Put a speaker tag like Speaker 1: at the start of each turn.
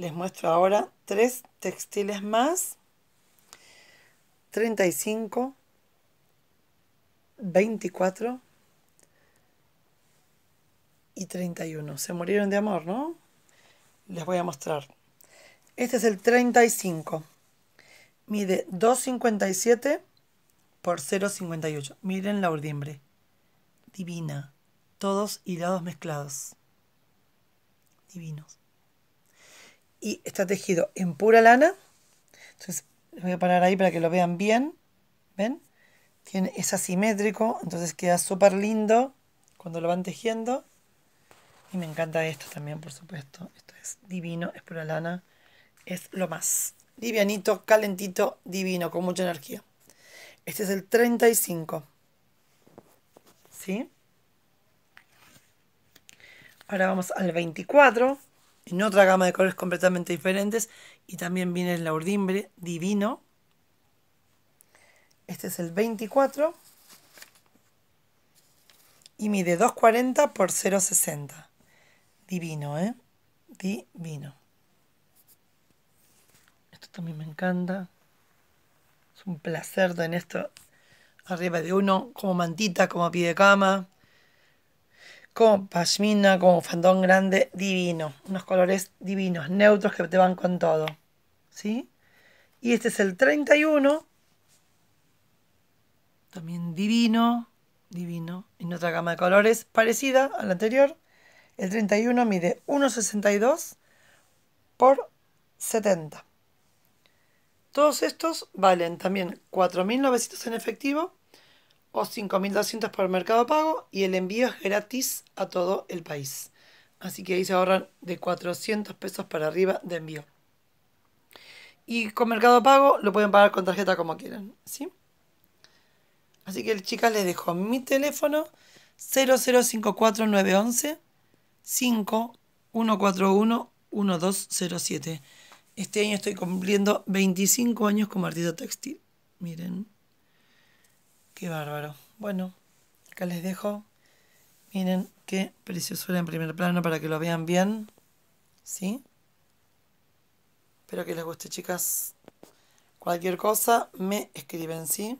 Speaker 1: les muestro ahora tres textiles más 35 24 y 31 se murieron de amor no les voy a mostrar este es el 35 mide 257 por 058 miren la urdimbre divina todos hilados mezclados divinos y está tejido en pura lana. Entonces, les voy a parar ahí para que lo vean bien. ¿Ven? Tiene, es asimétrico, entonces queda súper lindo cuando lo van tejiendo. Y me encanta esto también, por supuesto. Esto es divino, es pura lana. Es lo más. Livianito, calentito, divino, con mucha energía. Este es el 35. ¿Sí? Ahora vamos al 24 en otra gama de colores completamente diferentes. Y también viene el laurdimbre divino. Este es el 24. Y mide 2,40 por 0,60. Divino, ¿eh? Divino. Esto también me encanta. Es un placer tener esto arriba de uno, como mantita, como pie de cama con pashmina, con fandón grande, divino. Unos colores divinos, neutros que te van con todo. ¿Sí? Y este es el 31. También divino, divino. En otra gama de colores parecida al anterior. El 31 mide 1,62 por 70. Todos estos valen también 4.900 en efectivo o 5.200 por Mercado Pago y el envío es gratis a todo el país. Así que ahí se ahorran de 400 pesos para arriba de envío. Y con Mercado Pago lo pueden pagar con tarjeta como quieran, ¿sí? Así que chicas les dejo mi teléfono 0054911 5141 1207. Este año estoy cumpliendo 25 años como artista textil. Miren. Qué bárbaro. Bueno, acá les dejo. Miren qué preciosura en primer plano para que lo vean bien. ¿Sí? Espero que les guste, chicas. Cualquier cosa me escriben, ¿sí?